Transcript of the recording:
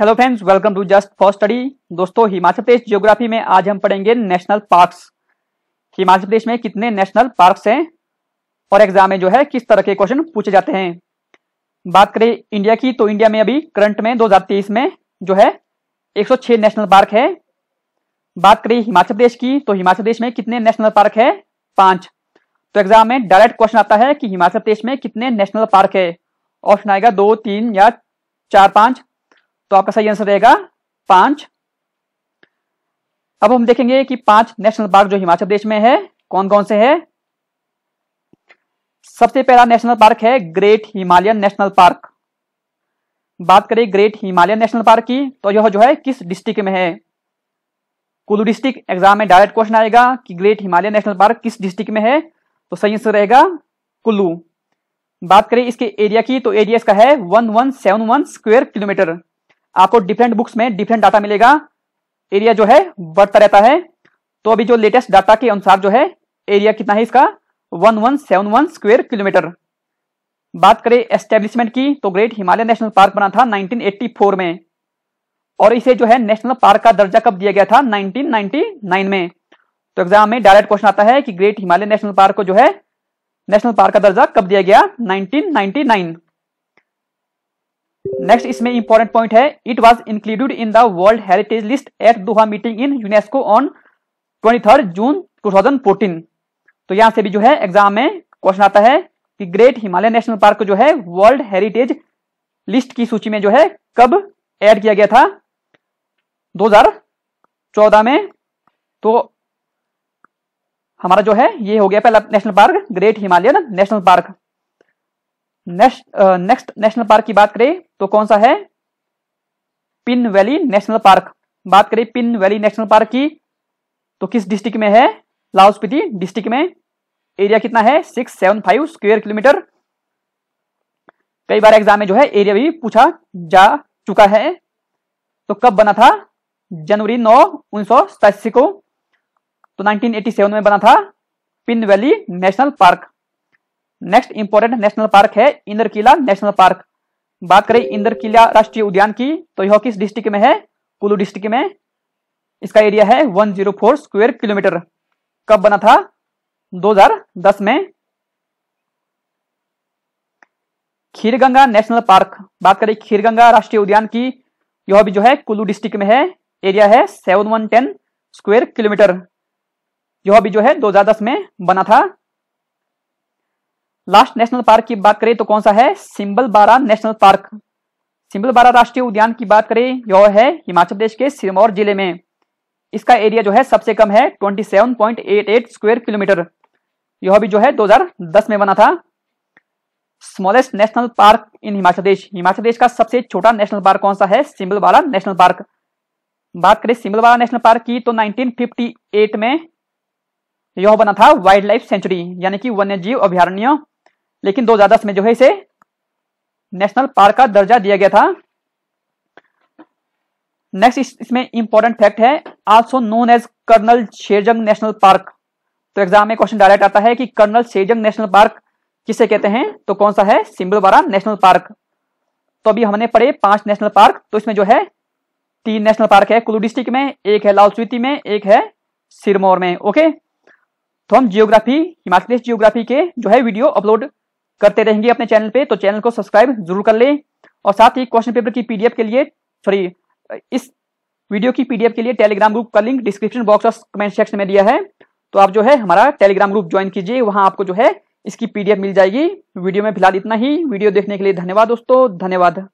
hello friends welcome to just for study दोस्तों हिमाचल प्रदेश geography में आज हम पढ़ेंगे नेशनल पार्क्स हिमाचल प्रदेश में कितने नेशनल पार्क्स हैं और एग्जाम में जो है किस तरह के क्वेश्चन पूछे जाते हैं बात करें इंडिया की तो इंडिया में अभी करंट में 2023 में जो है 106 नेशनल पार्क है बात करें हिमाचल प्रदेश की तो हिमाचल प्रदेश में कितने नेशनल पार्क है पांच तो एग्जाम में डायरेक्ट क्वेश्चन आता है कि हिमाचल प्रदेश में कितने नेशनल पार्क है ऑप्शन आएगा दो तीन या चार पांच तो आपका सही आंसर रहेगा पांच अब हम देखेंगे कि पांच नेशनल पार्क जो हिमाचल प्रदेश में है कौन कौन से है सबसे पहला नेशनल पार्क है ग्रेट हिमालयन नेशनल पार्क बात करें ग्रेट हिमालयन नेशनल पार्क की तो यह जो है किस डिस्ट्रिक्ट में है कुल्लू डिस्ट्रिक्ट एग्जाम में डायरेक्ट क्वेश्चन आएगा कि ग्रेट हिमालयन नेशनल पार्क किस डिस्ट्रिक्ट में है तो सही आंसर रहेगा कुल्लू बात करें इसके एरिया की तो एरिया इसका है 1171 स्क्वायर किलोमीटर आपको डिफरेंट बुक्स में डिफरेंट डाटा मिलेगा एरिया जो है बढ़ता रहता है तो अभी जो लेटेस्ट डाटा के अनुसार जो है एरिया कितना है इसका one one seven one square kilometre बात करें एस्टेब्लिशमेंट की तो ग्रेट हिमालय नेशनल पार्क बना था 1984 में और इसे जो है नेशनल पार्क का दर्जा कब दिया गया था 1999 में तो एग्जाम में डायरेक्ट क्वेश्चन आता है कि ग्रेट हिमालय नेशनल पार्क को जो है नेशनल पार्क का दर्जा कब दिया गया 1999 नेक्स्ट इसमें इंपॉर्टेंट पॉइंट है it was included in the world heritage list at Doha meeting in UNESCO on twenty June 2014 तो यहां से भी जो है एग्जाम में क्वेश्चन आता है कि ग्रेट हिमालय नेशनल पार्क जो है वर्ल्ड हेरिटेज लिस्ट की सूची में जो है कब ऐड किया गया था 2014 में तो हमारा जो है ये हो गया पहला national park great Himalayan national park next national park की बात करें तो कौन सा है पिन वैली नेशनल पार्क बात करें पिन वैली नेशनल पार्क की तो किस डिस्ट्रिक्ट में है लाहौल स्पीति डिस्ट्रिक्ट में एरिया कितना है six seven five square kilometre कई बार एग्जाम में जो है एरिया भी पूछा जा चुका है तो कब बना था जनवरी नौ उन्नीस को तो 1987 में बना था Pin valley national park next important national park है इंद्र किला नेशनल पार्क बात करें इंदर किला राष्ट्रीय उद्यान की तो यह किस डिस्ट्रिक्ट में है कुल्लू डिस्ट्रिक्ट में इसका एरिया है 104 स्क्वायर किलोमीटर कब बना था 2010 में खीरगंगा नेशनल पार्क बात करें खीरगंगा राष्ट्रीय उद्यान की यह भी जो है कुल्लू डिस्ट्रिक्ट में है एरिया है seven one ten square kilometre यह भी जो है 2010 में बना था लास्ट नेशनल पार्क की बात करें तो कौन सा है सिंबल बारा नेशनल पार्क सिंबल बारा राष्ट्रीय उद्यान की बात करें यह है हिमाचल प्रदेश के सिरमौर जिले में इसका एरिया जो है सबसे कम है 27.88 स्क्वायर किलोमीटर यह भी जो है 2010 में बना था smallest national park in Himachal Pradesh Himachal Pradesh का सबसे छोटा नेशनल पार्क कौन सा है बारा नेशनल पार्क बात करें बारा नेशनल पार्क की तो एट में यह बना था वाइल्ड लाइफ सेंचुरी यानी कि वन्यजीव अभ्यारण्य लेकिन 2010 में जो है इसे नेशनल पार्क का दर्जा दिया गया था नेक्स्ट इस, इसमें इंपॉर्टेंट फैक्ट है also known as colonel Sherjung national park तो एग्जाम में क्वेश्चन डायरेक्ट आता है कि कर्नल शेरजंग नेशनल पार्क किसे कहते हैं तो कौन सा है सिम्बलवारा नेशनल पार्क तो अभी हमने पढ़े पांच नेशनल पार्क तो इसमें जो है तीन नेशनल पार्क है कुल्लू डिस्ट्रिक्ट में एक है लाल स्पीति में एक है सिरमौर में ओके तो हम जियोग्राफी हिमाचल प्रदेश जियोग्राफी के जो है वीडियो अपलोड करते रहेंगे अपने चैनल पे तो चैनल को सब्सक्राइब जरूर कर लें और साथ ही क्वेश्चन पेपर की पीडीएफ के लिए सॉरी इस वीडियो की पीडीएफ के लिए टेलीग्राम ग्रुप का लिंक डिस्क्रिप्शन बॉक्स और कमेंट सेक्शन में दिया है तो आप जो है हमारा टेलीग्राम ग्रुप ज्वाइन कीजिए वहां आपको जो है इसकी पीडीएफ मिल जाएगी वीडियो में फिलहाल इतना ही वीडियो देखने के लिए धन्यवाद दोस्तों धन्यवाद